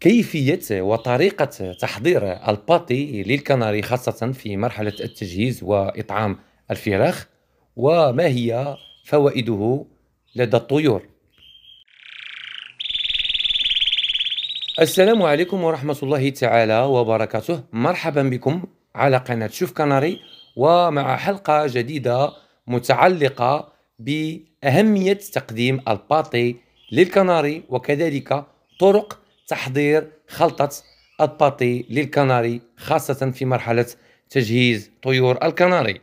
كيفية وطريقة تحضير الباتي للكناري خاصة في مرحلة التجهيز وإطعام الفراخ وما هي فوائده لدى الطيور السلام عليكم ورحمة الله تعالى وبركاته مرحبا بكم على قناة شوف كناري ومع حلقة جديدة متعلقة بأهمية تقديم الباتي للكناري وكذلك طرق تحضير خلطة الباتي للكناري خاصة في مرحلة تجهيز طيور الكناري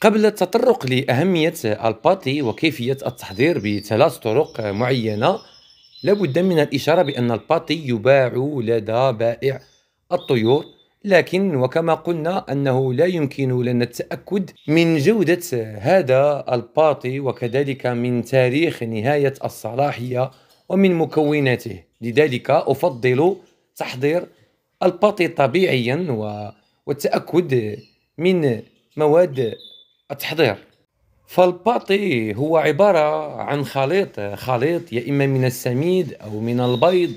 قبل التطرق لأهمية الباتي وكيفية التحضير بثلاث طرق معينة لابد من الإشارة بأن الباتي يباع لدى بائع الطيور لكن وكما قلنا أنه لا يمكن لنا التأكد من جودة هذا الباتي وكذلك من تاريخ نهاية الصلاحية ومن مكوناته لذلك أفضل تحضير الباتي طبيعيا والتأكد من مواد التحضير فالباطي هو عبارة عن خليط خليط يا إما من السميد أو من البيض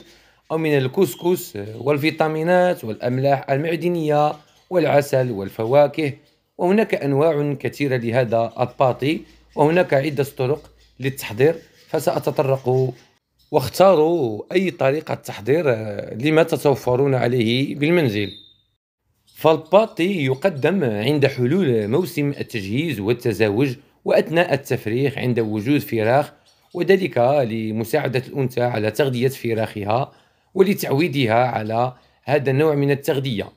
أو من الكسكس والفيتامينات والأملاح المعدنية والعسل والفواكه وهناك أنواع كثيرة لهذا الباتي وهناك عدة طرق للتحضير فسأتطرق واختاروا أي طريقة تحضير آه، لما تتوفرون عليه بالمنزل فالباتي يقدم عند حلول موسم التجهيز والتزاوج وأثناء التفريخ عند وجود فراخ وذلك لمساعدة الأنثى على تغذية فراخها ولتعويدها على هذا النوع من التغذية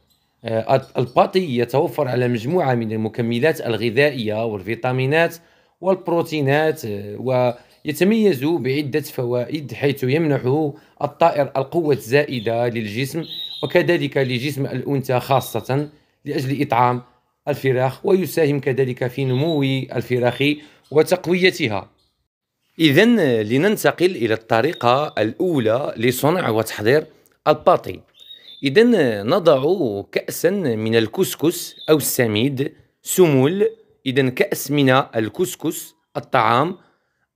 آه، الباتي يتوفر على مجموعة من المكملات الغذائية والفيتامينات والبروتينات آه، و يتميز بعدة فوائد حيث يمنح الطائر القوة الزائدة للجسم وكذلك لجسم الأنثى خاصة لأجل إطعام الفراخ ويساهم كذلك في نمو الفراخ وتقويتها إذا لننتقل إلى الطريقة الأولى لصنع وتحضير الباطي إذا نضع كأسا من الكسكس أو السميد سمول إذا كأس من الكسكس الطعام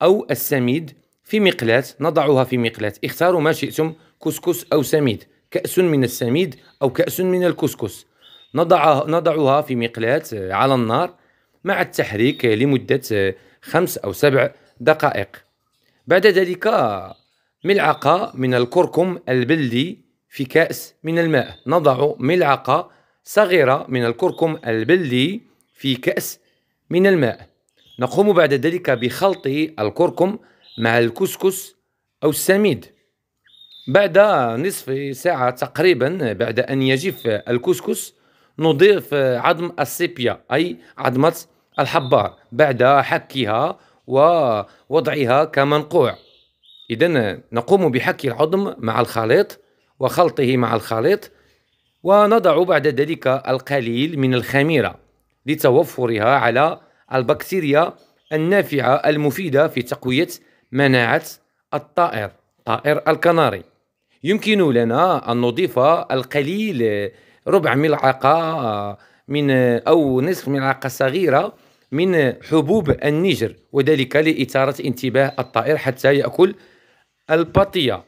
أو السميد في مقلاة نضعها في مقلاة اختاروا ما شئتم كسكس أو سميد كأس من السميد أو كأس من الكسكس نضعها, نضعها في مقلاة آه، على النار مع التحريك آه، لمدة آه، خمس أو سبع دقائق بعد ذلك ملعقة من الكركم البلدي في كأس من الماء نضع ملعقة صغيرة من الكركم البلدي في كأس من الماء نقوم بعد ذلك بخلط الكركم مع الكسكس أو السميد بعد نصف ساعة تقريبا بعد أن يجف الكسكس نضيف عظم السيبيا أي عظمة الحبار بعد حكها ووضعها كمنقوع إذا نقوم بحك العظم مع الخليط وخلطه مع الخليط ونضع بعد ذلك القليل من الخميرة لتوفرها على البكتيريا النافعة المفيدة في تقوية مناعة الطائر طائر الكناري يمكن لنا أن نضيف القليل ربع ملعقة آه، من أو نصف ملعقة صغيرة من حبوب النجر وذلك لإثارة انتباه الطائر حتى يأكل البطية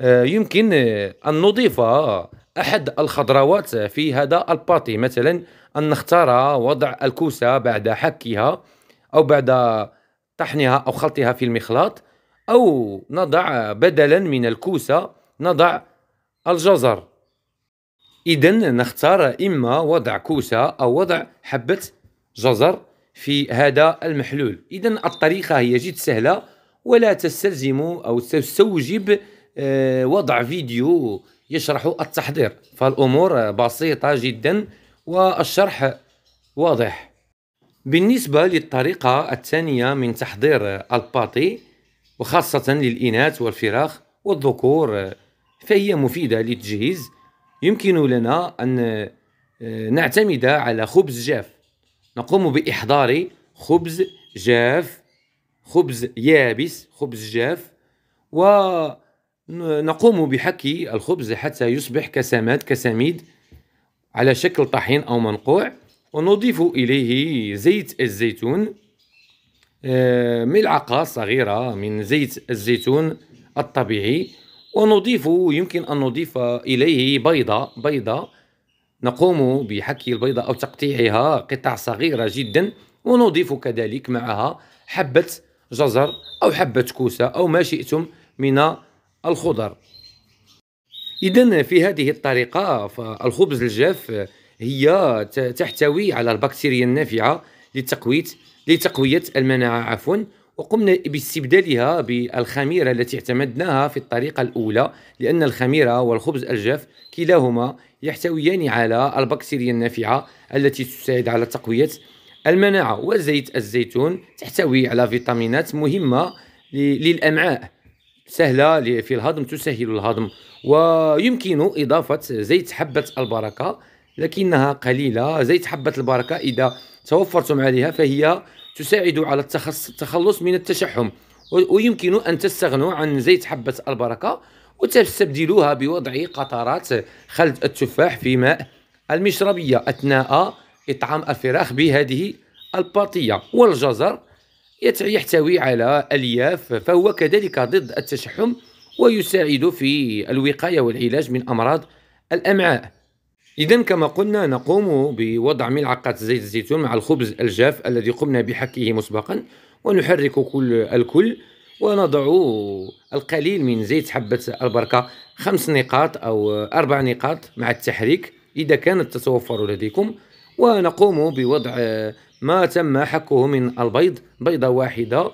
آه، يمكن أن نضيف احد الخضروات في هذا الباتي مثلا ان نختار وضع الكوسه بعد حكها او بعد طحنها او خلطها في المخلاط او نضع بدلا من الكوسه نضع الجزر اذا نختار اما وضع كوسه او وضع حبه جزر في هذا المحلول اذا الطريقه هي جد سهله ولا تستلزم او تستوجب آه، وضع فيديو يشرح التحضير فالأمور بسيطة جدا والشرح واضح بالنسبة للطريقة الثانية من تحضير الباتي وخاصة للإناث والفراخ والذكور فهي مفيدة للتجهيز يمكن لنا أن آه، نعتمد على خبز جاف نقوم بإحضار خبز جاف خبز يابس خبز جاف و نقوم بحكي الخبز حتى يصبح كسامات كسميد على شكل طحين أو منقوع ونضيف إليه زيت الزيتون آه، ملعقة صغيرة من زيت الزيتون الطبيعي ونضيف يمكن أن نضيف إليه بيضة بيضة نقوم بحكي البيضة أو تقطيعها قطع صغيرة جدا ونضيف كذلك معها حبة جزر أو حبة كوسة أو ما شئتم من الخضر إذا في هذه الطريقة فالخبز الجاف هي تحتوي على البكتيريا النافعة لتقوية لتقوية المناعة عفوا وقمنا باستبدالها بالخميرة التي اعتمدناها في الطريقة الأولى لأن الخميرة والخبز الجاف كلاهما يحتويان على البكتيريا النافعة التي تساعد على تقوية المناعة وزيت الزيتون تحتوي على فيتامينات مهمة للأمعاء سهلة في الهضم تسهل الهضم ويمكن إضافة زيت حبة البركة لكنها قليلة زيت حبة البركة إذا توفرتم عليها فهي تساعد على التخلص من التشحم ويمكن أن تستغنوا عن زيت حبة البركة وتستبدلوها بوضع قطرات خلد التفاح في ماء المشربية أثناء إطعام الفراخ بهذه الباطية والجزر يحتوي على الياف فهو كذلك ضد التشحم ويساعد في الوقايه والعلاج من امراض الامعاء اذا كما قلنا نقوم بوضع ملعقه زيت الزيتون مع الخبز الجاف الذي قمنا بحكه مسبقا ونحرك كل الكل ونضع القليل من زيت حبة البركة خمس نقاط أو أربع نقاط مع التحريك إذا كانت تتوفر لديكم ونقوم بوضع ما تم حكه من البيض بيضة واحدة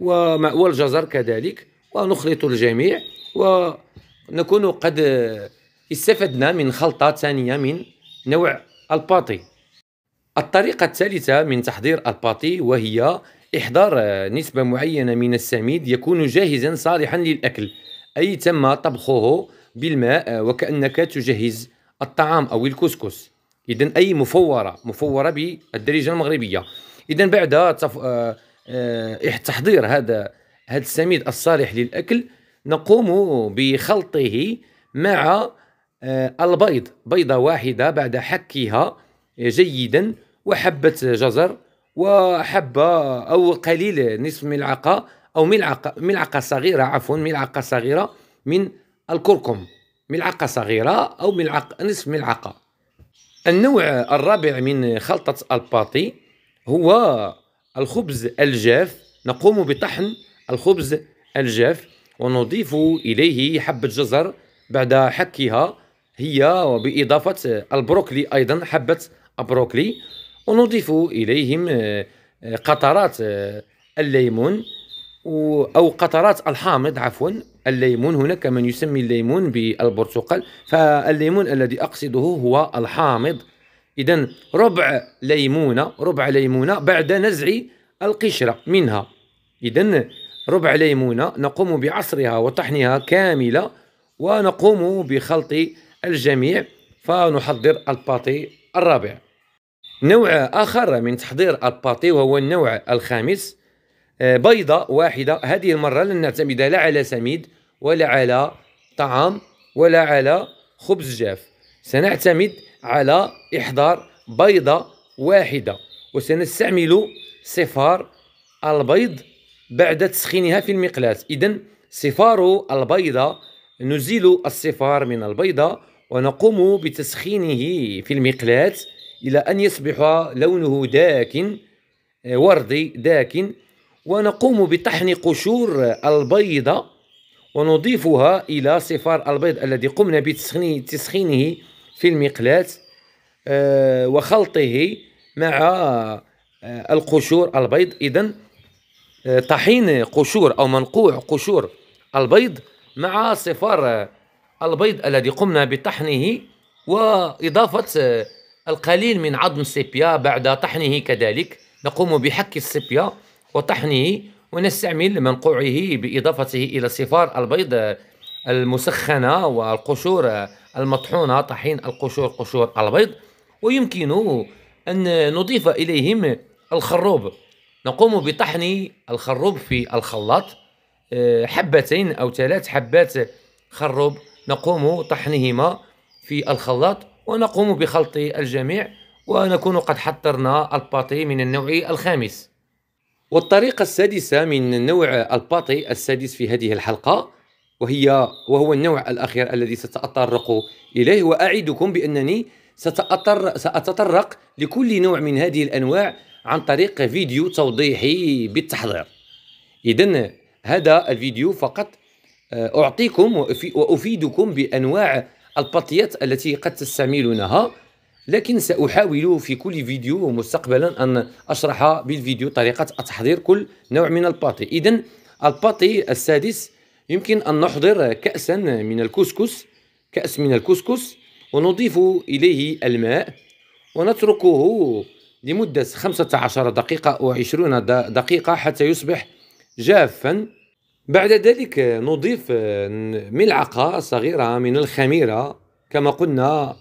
والجزر الجزر كذلك ونخلط الجميع ونكون قد استفدنا من خلطة ثانية من نوع الباطي الطريقة الثالثة من تحضير الباطي وهي إحضار نسبة معينة من السميد يكون جاهزا صالحا للأكل أي تم طبخه بالماء وكأنك تجهز الطعام أو الكسكس اذا اي مفوره مفوره بالدارجه المغربيه اذا بعد تف... آه... آه... تحضير هذا هذا السميد الصالح للاكل نقوم بخلطه مع آه البيض بيضه واحده بعد حكها آه، جيدا وحبه جزر وحبه او قليل نصف ملعقه او ملعقه ملعقه صغيره عفوا ملعقه صغيره من الكركم ملعقه صغيره او ملعقه نصف ملعقه النوع الرابع من خلطة الباتي هو الخبز الجاف نقوم بطحن الخبز الجاف ونضيف إليه حبة جزر بعد حكها هي وبإضافة البروكلي أيضا حبة البروكلي ونضيف إليهم آه، قطرات آه، الليمون أو قطرات الحامض عفوا الليمون هناك من يسمي الليمون بالبرتقال فالليمون الذي أقصده هو الحامض إذا ربع ليمونة ربع ليمونة بعد نزع القشرة منها إذا ربع ليمونة نقوم بعصرها وطحنها كاملة ونقوم بخلط الجميع فنحضر الباتي الرابع نوع آخر من تحضير الباتي وهو النوع الخامس بيضة واحدة هذه المرة لن نعتمد لا على سميد ولا على طعام ولا على خبز جاف سنعتمد على إحضار بيضة واحدة وسنستعمل صفار البيض بعد تسخينها في المقلاة إذا صفار البيضة نزيل الصفار من البيضة ونقوم بتسخينه في المقلاة إلى أن يصبح لونه داكن وردي داكن ونقوم بطحن قشور البيضة ونضيفها إلى صفار البيض الذي قمنا بتسخينه في المقلاة آه، وخلطه مع آه، القشور البيض إذا آه، طحين قشور أو منقوع قشور البيض مع صفار البيض الذي قمنا بطحنه وإضافة القليل من عظم السيبيا بعد طحنه كذلك نقوم بحك السيبيا وطحنه ونستعمل منقوعه بإضافته إلى صفار البيض المسخنة والقشور المطحونة طحين القشور قشور البيض ويمكن أن نضيف إليهم الخروب نقوم بطحن الخروب في الخلاط آه، حبتين أو ثلاث حبات خروب نقوم طحنهما في الخلاط ونقوم بخلط الجميع ونكون قد حضرنا الباتي من النوع الخامس والطريقة السادسة من نوع الباطي السادس في هذه الحلقة وهي وهو النوع الأخير الذي سأتطرق إليه وأعدكم بأنني سأتطرق, سأتطرق لكل نوع من هذه الأنواع عن طريق فيديو توضيحي بالتحضير إذا هذا الفيديو فقط آه، أعطيكم وأفيدكم بأنواع الباطيات التي قد تستعملونها لكن سأحاول في كل فيديو ومستقبلا أن أشرح بالفيديو طريقة تحضير كل نوع من الباتي إذا الباتي السادس يمكن أن نحضر كأسا من الكسكس كأس من الكسكس ونضيف إليه الماء ونتركه لمدة 15 دقيقة أو 20 دقيقة حتى يصبح جافا بعد ذلك نضيف ملعقة صغيرة من الخميرة كما قلنا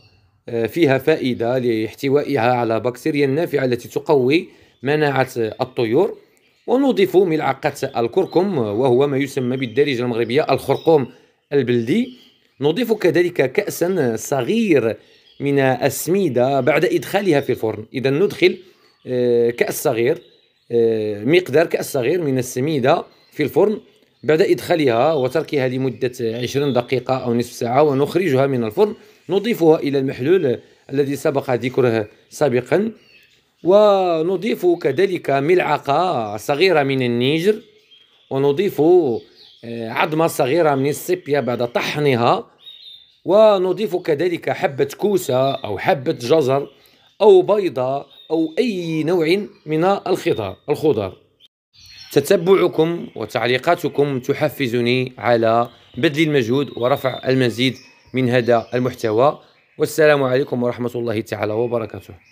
فيها فائدة لاحتوائها على بكتيريا النافعة التي تقوي مناعة الطيور ونضيف ملعقة الكركم وهو ما يسمى بالدارجة المغربية الخرقوم البلدي نضيف كذلك كأسا صغير من السميدة بعد إدخالها في الفرن إذا ندخل آه، كأس صغير آه، مقدار كأس صغير من السميدة في الفرن بعد إدخالها وتركها لمدة 20 دقيقة أو نصف ساعة ونخرجها من الفرن نضيفها إلى المحلول الذي سبق ذكره سابقا ونضيف كذلك ملعقة صغيرة من النيجر ونضيف آه، عظمة صغيرة من السيبيا بعد طحنها ونضيف كذلك حبة كوسة أو حبة جزر أو بيضة أو أي نوع من الخضار الخضار تتبعكم وتعليقاتكم تحفزني على بذل المجهود ورفع المزيد من هذا المحتوى والسلام عليكم ورحمة الله تعالى وبركاته